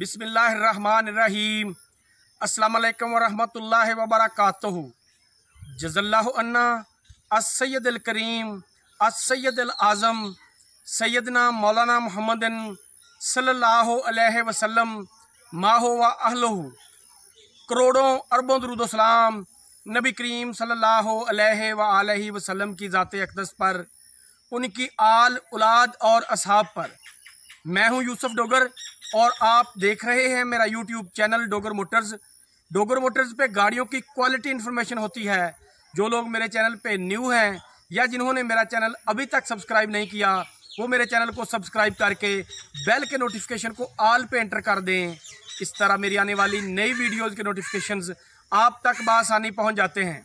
बिसमीम अल्लाम वरहमल वबरक जजल्लान्ना असैद करीम असैद आज़म सैदना मौलाना मोहम्मद सल्ला वसम माहो व अहलह करोड़ों अरबों दरुदोसलाम नबी करीम सल्ला व वसम की ज़ात अकदस पर उनकी आल औलाद और असहाब पर मैं हूँ यूसुफ डोगर और आप देख रहे हैं मेरा YouTube channel Dogar Motors Dogar Motors पे गाड़ियों की क्वालिटी इन्फॉर्मेशन होती है जो लोग मेरे चैनल पे न्यू हैं या जिन्होंने मेरा चैनल अभी तक सब्सक्राइब नहीं किया वो मेरे चैनल को सब्सक्राइब करके बेल के नोटिफिकेशन को ऑल पे एंटर कर दें इस तरह मेरी आने वाली नई वीडियोज़ के नोटिफिकेशन आप तक बसानी पहुँच जाते हैं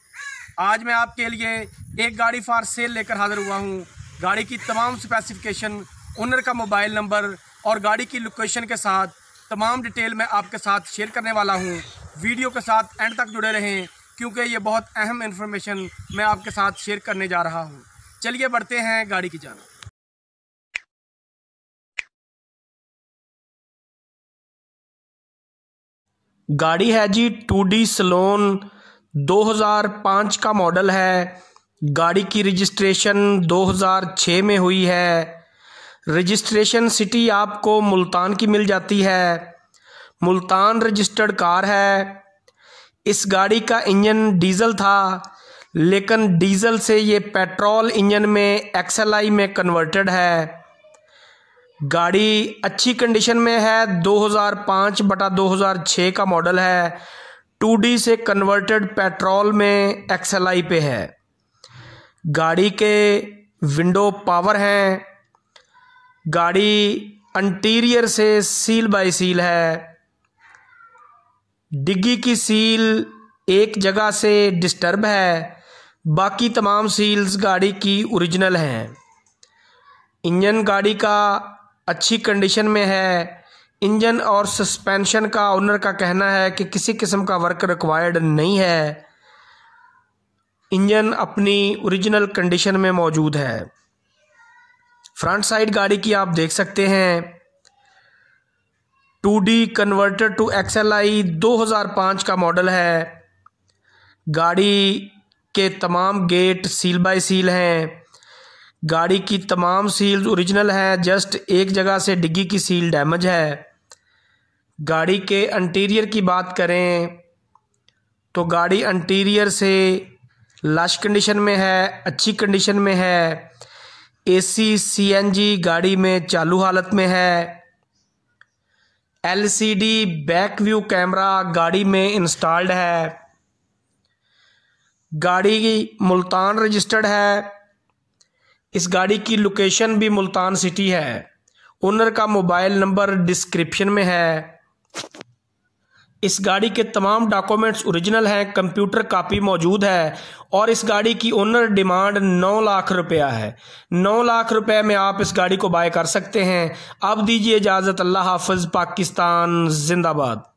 आज मैं आपके लिए एक गाड़ी फार सेल लेकर हाजिर हुआ हूँ गाड़ी की तमाम स्पेसिफिकेशन ओनर का मोबाइल नंबर और गाड़ी की लोकेशन के साथ तमाम डिटेल मैं आपके साथ शेयर करने वाला हूँ वीडियो के साथ एंड तक जुड़े रहें क्योंकि ये बहुत अहम इन्फॉर्मेशन मैं आपके साथ शेयर करने जा रहा हूँ चलिए बढ़ते हैं गाड़ी की जान गाड़ी है जी टू डी सलोन 2005 का मॉडल है गाड़ी की रजिस्ट्रेशन 2006 में हुई है रजिस्ट्रेशन सिटी आपको मुल्तान की मिल जाती है मुल्तान रजिस्टर्ड कार है इस गाड़ी का इंजन डीजल था लेकिन डीजल से ये पेट्रोल इंजन में एक्सएलआई में कन्वर्टेड है गाड़ी अच्छी कंडीशन में है 2005 बटा 2006 का मॉडल है 2D से कन्वर्टेड पेट्रोल में एक्सएलआई पे है गाड़ी के विंडो पावर हैं गाड़ी इंटीरियर से सील बाय सील है डिग्गी की सील एक जगह से डिस्टर्ब है बाकी तमाम सील्स गाड़ी की ओरिजिनल हैं इंजन गाड़ी का अच्छी कंडीशन में है इंजन और सस्पेंशन का ओनर का कहना है कि किसी किस्म का वर्क रिक्वायर्ड नहीं है इंजन अपनी ओरिजिनल कंडीशन में मौजूद है फ्रंट साइड गाड़ी की आप देख सकते हैं two D converter to XL I दो हज़ार पाँच का मॉडल है गाड़ी के तमाम गेट सील बाय सील हैं गाड़ी की तमाम सील ओरिजिनल हैं जस्ट एक जगह से डिग्गी की सील डैमेज है गाड़ी के इंटीरियर की बात करें तो गाड़ी इंटीरियर से लाश कंडीशन में है अच्छी कंडीशन में है एसी सीएनजी गाड़ी में चालू हालत में है एलसीडी बैक व्यू कैमरा गाड़ी में इंस्टॉल्ड है गाड़ी की मुल्तान रजिस्टर्ड है इस गाड़ी की लोकेशन भी मुल्तान सिटी है ओनर का मोबाइल नंबर डिस्क्रिप्शन में है इस गाड़ी के तमाम डॉक्यूमेंट्स ओरिजिनल हैं कंप्यूटर कापी मौजूद है और इस गाड़ी की ओनर डिमांड नौ लाख रुपया है नौ लाख रुपए में आप इस गाड़ी को बाय कर सकते हैं अब दीजिए इजाज़त अल्लाह हाफिज़ पाकिस्तान जिंदाबाद